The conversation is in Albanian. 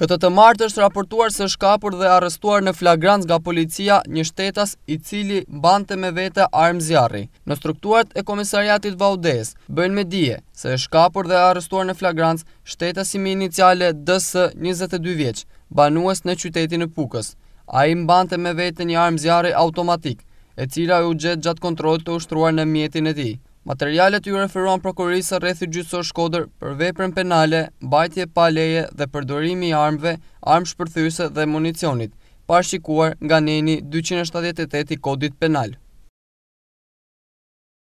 Këtë të martë është raportuar se shkapur dhe arrestuar në flagrans nga policia një shtetas i cili bante me vete armë zjarri. Në strukturat e komisariatit Vaudes, bëjnë me dije se shkapur dhe arrestuar në flagrans shtetas i me iniciale DS 22 vjeq, banuës në qytetin e pukës. A i mbante me vete një armë zjarri automatik, e cila u gjithë gjatë kontrol të ushtruar në mjetin e ti. Materialet ju referuan prokurisa rrethi gjysor shkoder për veprën penale, bajtje pa leje dhe përdorimi i armëve, armë shpërthyse dhe municionit, pashikuar shikuar nga njeni 278 i kodit penal.